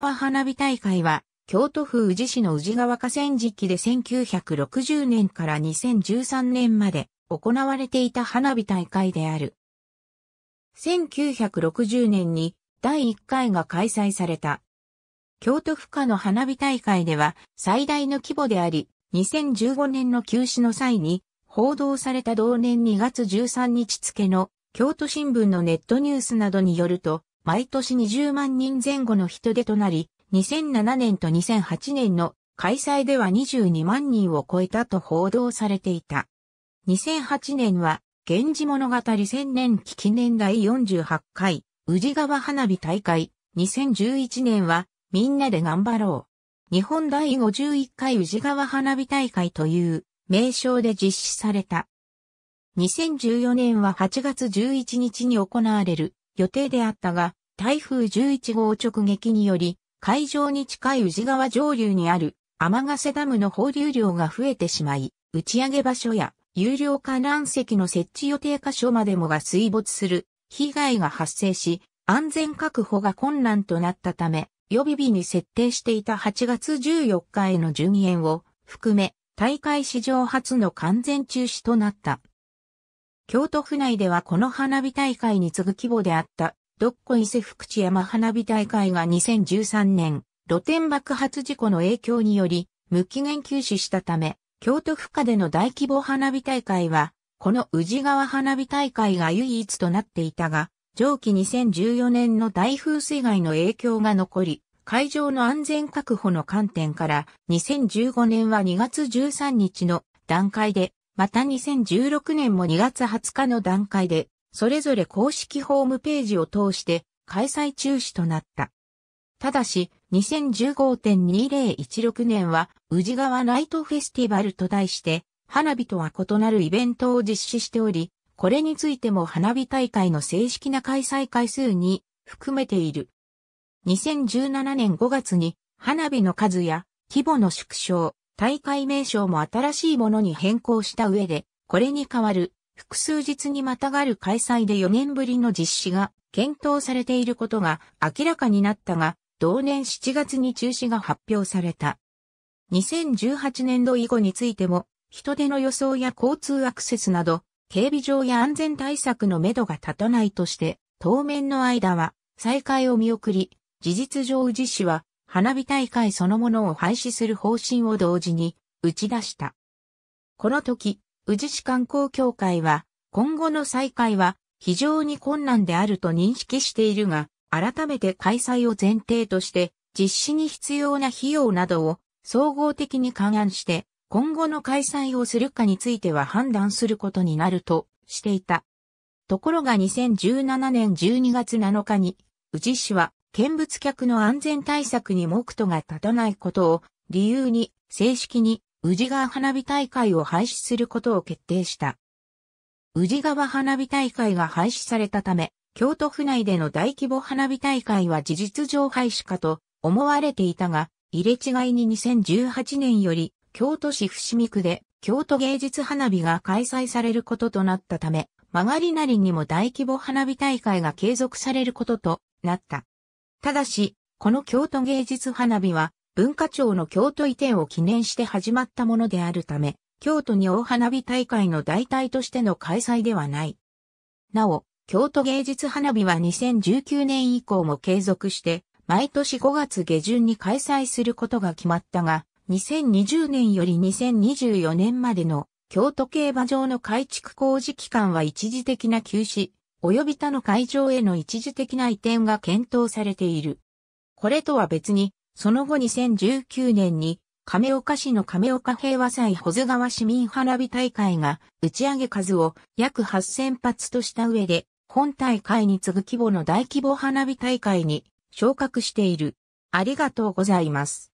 花火大会は、京都府宇治市の宇治川河川敷で1960年から2013年まで行われていた花火大会である。1960年に第1回が開催された。京都府下の花火大会では最大の規模であり、2015年の休止の際に報道された同年2月13日付の京都新聞のネットニュースなどによると、毎年20万人前後の人出となり、2007年と2008年の開催では22万人を超えたと報道されていた。2008年は、源氏物語千年期記念第48回、宇治川花火大会。2011年は、みんなで頑張ろう。日本第51回宇治川花火大会という名称で実施された。2014年は8月11日に行われる予定であったが、台風11号直撃により、海上に近い宇治川上流にある天ヶ瀬ダムの放流量が増えてしまい、打ち上げ場所や有料観覧席の設置予定箇所までもが水没する被害が発生し、安全確保が困難となったため、予備日に設定していた8月14日への順延を含め、大会史上初の完全中止となった。京都府内ではこの花火大会に次ぐ規模であったどっこ伊勢福知山花火大会が2013年、露天爆発事故の影響により、無期限休止したため、京都府下での大規模花火大会は、この宇治川花火大会が唯一となっていたが、上記2014年の大風水害の影響が残り、会場の安全確保の観点から2015年は2月13日の段階で、また2016年も2月20日の段階でそれぞれ公式ホームページを通して開催中止となった。ただし、2015.2016年は、宇治川ナイトフェスティバルと題して、花火とは異なるイベントを実施しており、これについても花火大会の正式な開催回数に含めている。2017年5月に花火の数や規模の縮小、大会名称も新しいものに変更した上で、これに代わる複数日にまたがる開催で4年ぶりの実施が検討されていることが明らかになったが、同年7月に中止が発表された。2018年度以後についても、人手の予想や交通アクセスなど、警備上や安全対策のめどが立たないとして、当面の間は再開を見送り、事実上宇治市は花火大会そのものを廃止する方針を同時に打ち出した。この時、宇治市観光協会は、今後の再開は非常に困難であると認識しているが、改めて開催を前提として、実施に必要な費用などを総合的に勘案して、今後の開催をするかについては判断することになるとしていた。ところが2017年12月7日に、宇治市は見物客の安全対策に目途が立たないことを理由に正式に宇治川花火大会を廃止することを決定した。宇治川花火大会が廃止されたため、京都府内での大規模花火大会は事実上廃止かと思われていたが、入れ違いに2018年より京都市伏見区で京都芸術花火が開催されることとなったため、曲がりなりにも大規模花火大会が継続されることとなった。ただし、この京都芸術花火は文化庁の京都移転を記念して始まったものであるため、京都に大花火大会の代替としての開催ではない。なお、京都芸術花火は2019年以降も継続して、毎年5月下旬に開催することが決まったが、2020年より2024年までの京都競馬場の改築工事期間は一時的な休止、及び他の会場への一時的な移転が検討されている。これとは別に、その後2019年に亀岡市の亀岡平和祭保津川市民花火大会が打ち上げ数を約8000発とした上で、本大会に次ぐ規模の大規模花火大会に昇格している。ありがとうございます。